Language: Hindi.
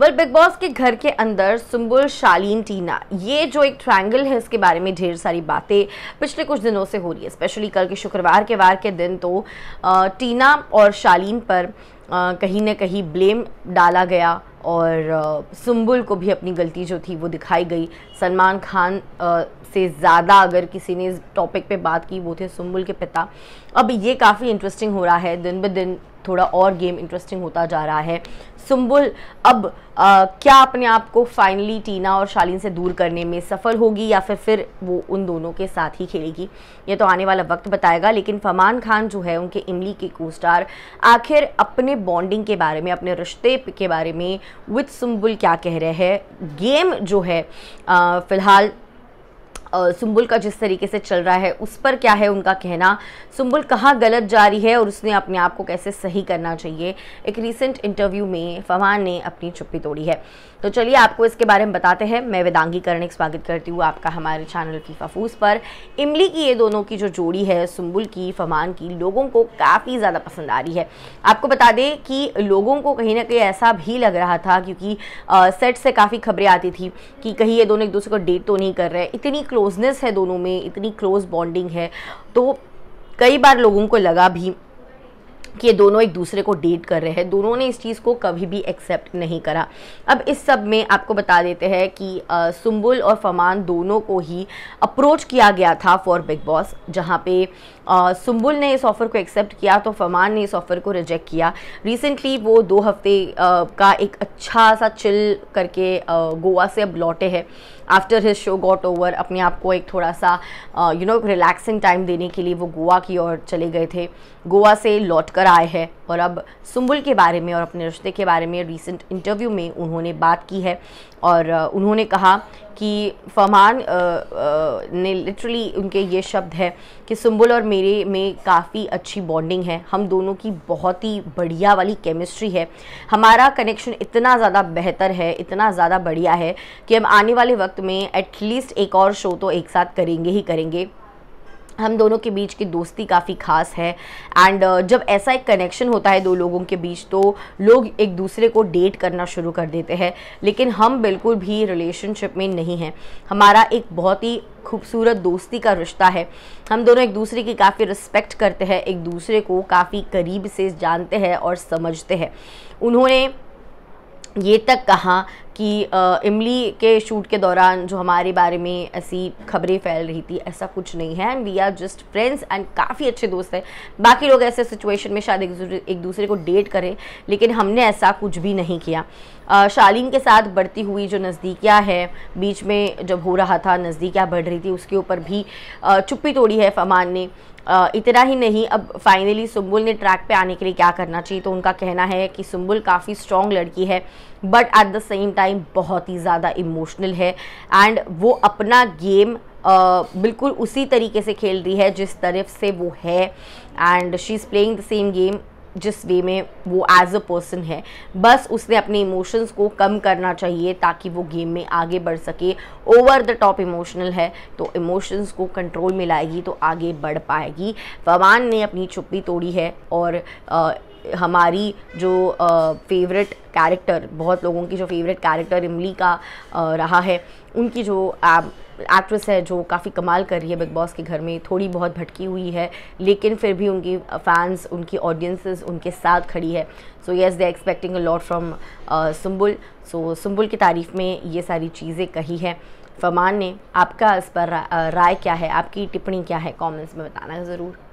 वेल बिग बॉस के घर के अंदर सुम्बुल शालीन टीना ये जो एक ट्रायंगल है इसके बारे में ढेर सारी बातें पिछले कुछ दिनों से हो रही है स्पेशली कल के शुक्रवार के वार के दिन तो टीना और शालीन पर कहीं ना कहीं ब्लेम डाला गया और सुम्बुल को भी अपनी गलती जो थी वो दिखाई गई सलमान खान से ज़्यादा अगर किसी ने इस टॉपिक पे बात की वो थे सुम्बुल के पिता अब ये काफ़ी इंटरेस्टिंग हो रहा है दिन ब दिन थोड़ा और गेम इंटरेस्टिंग होता जा रहा है सुम्बुल अब आ, क्या अपने आप को फाइनली टीना और शालीन से दूर करने में सफल होगी या फिर फिर वो उन दोनों के साथ ही खेलेगी ये तो आने वाला वक्त बताएगा लेकिन फमान खान जो है उनके इमली के को स्टार आखिर अपने बॉन्डिंग के बारे में अपने रिश्ते के बारे में विथ सुम्बुल क्या कह रहे हैं गेम जो है फ़िलहाल सुम्बुल का जिस तरीके से चल रहा है उस पर क्या है उनका कहना सुम्बुल कहाँ गलत जा रही है और उसने अपने आप को कैसे सही करना चाहिए एक रिसेंट इंटरव्यू में फवान ने अपनी चुप्पी तोड़ी है तो चलिए आपको इसके बारे में बताते हैं मैं वेदांगी एक स्वागत करती हूँ आपका हमारे चैनल की फफूस पर इमली की ये दोनों की जो जोड़ी है सुम्बुल की फमान की लोगों को काफ़ी ज़्यादा पसंद आ रही है आपको बता दें कि लोगों को कहीं ना कहीं ऐसा भी लग रहा था क्योंकि सेट से काफ़ी खबरें आती थी कि कहीं ये दोनों एक दूसरे को डेट तो नहीं कर रहे इतनी क्लोजनेस है दोनों में इतनी क्लोज बॉन्डिंग है तो कई बार लोगों को लगा भी कि ये दोनों एक दूसरे को डेट कर रहे हैं दोनों ने इस चीज़ को कभी भी एक्सेप्ट नहीं करा अब इस सब में आपको बता देते हैं कि सुम्बुल और फमान दोनों को ही अप्रोच किया गया था फॉर बिग बॉस जहाँ पे सुम्बुल ने इस ऑफ़र को एक्सेप्ट किया तो फमान ने इस ऑफ़र को रिजेक्ट किया रिसेंटली वो दो हफ्ते का एक अच्छा सा चिल करके गोवा से अब लौटे हैं after his show got over अपने आप को एक थोड़ा सा यू नो रिलैक्सिंग टाइम देने के लिए वो गोवा की ओर चले गए थे गोवा से लौट कर आए हैं और अब सुम्बुल के बारे में और अपने रिश्ते के बारे में रिसेंट इंटरव्यू में उन्होंने बात की है और उन्होंने कहा कि फरमान ने लिटरली उनके ये शब्द है कि सुम्बुल और मेरे में काफ़ी अच्छी बॉन्डिंग है हम दोनों की बहुत ही बढ़िया वाली केमिस्ट्री है हमारा कनेक्शन इतना ज़्यादा बेहतर है इतना ज़्यादा बढ़िया है कि हम आने वाले वक्त में एटलीस्ट एक और शो तो एक साथ करेंगे ही करेंगे हम दोनों के बीच की दोस्ती काफ़ी खास है एंड uh, जब ऐसा एक कनेक्शन होता है दो लोगों के बीच तो लोग एक दूसरे को डेट करना शुरू कर देते हैं लेकिन हम बिल्कुल भी रिलेशनशिप में नहीं हैं हमारा एक बहुत ही खूबसूरत दोस्ती का रिश्ता है हम दोनों एक दूसरे की काफ़ी रिस्पेक्ट करते हैं एक दूसरे को काफ़ी करीब से जानते हैं और समझते हैं उन्होंने ये तक कहा कि इमली के शूट के दौरान जो हमारे बारे में ऐसी खबरें फैल रही थी ऐसा कुछ नहीं है and we are just friends and काफ़ी अच्छे दोस्त हैं बाकी लोग ऐसे सिचुएशन में शायद एक दूसरे को डेट करें लेकिन हमने ऐसा कुछ भी नहीं किया शालीन के साथ बढ़ती हुई जो नज़दीकियाँ है बीच में जब हो रहा था नज़दीकियाँ बढ़ रही थी उसके ऊपर भी चुप्पी तोड़ी है फमान ने इतना ही नहीं अब फाइनली सुम्बुल ने ट्रैक पे आने के लिए क्या करना चाहिए तो उनका कहना है कि सुम्बुल काफ़ी स्ट्रॉन्ग लड़की है but at the same time बहुत ही ज़्यादा इमोशनल है एंड वो अपना गेम Uh, बिल्कुल उसी तरीके से खेल रही है जिस तरफ से वो है and she is playing the same game जिस वे में वो एज अ पर्सन है बस उसने अपने इमोशंस को कम करना चाहिए ताकि वो गेम में आगे बढ़ सके ओवर द टॉप इमोशनल है तो इमोशंस को कंट्रोल में लाएगी तो आगे बढ़ पाएगी फवान ने अपनी छुप्पी तोड़ी है और हमारी जो फेवरेट कैरेक्टर बहुत लोगों की जो फेवरेट कैरेक्टर इमली का रहा है उनकी जो एक्ट्रेस है जो काफ़ी कमाल कर रही है बिग बॉस के घर में थोड़ी बहुत भटकी हुई है लेकिन फिर भी उनकी फैंस उनकी ऑडियंसेस उनके साथ खड़ी है so yes they expecting a lot from Sumbul so Sumbul की तारीफ़ में ये सारी चीज़ें कही हैं फमान ने आपका इस पर राय क्या है आपकी टिप्पणी क्या है कमेंट्स में बताना ज़रूर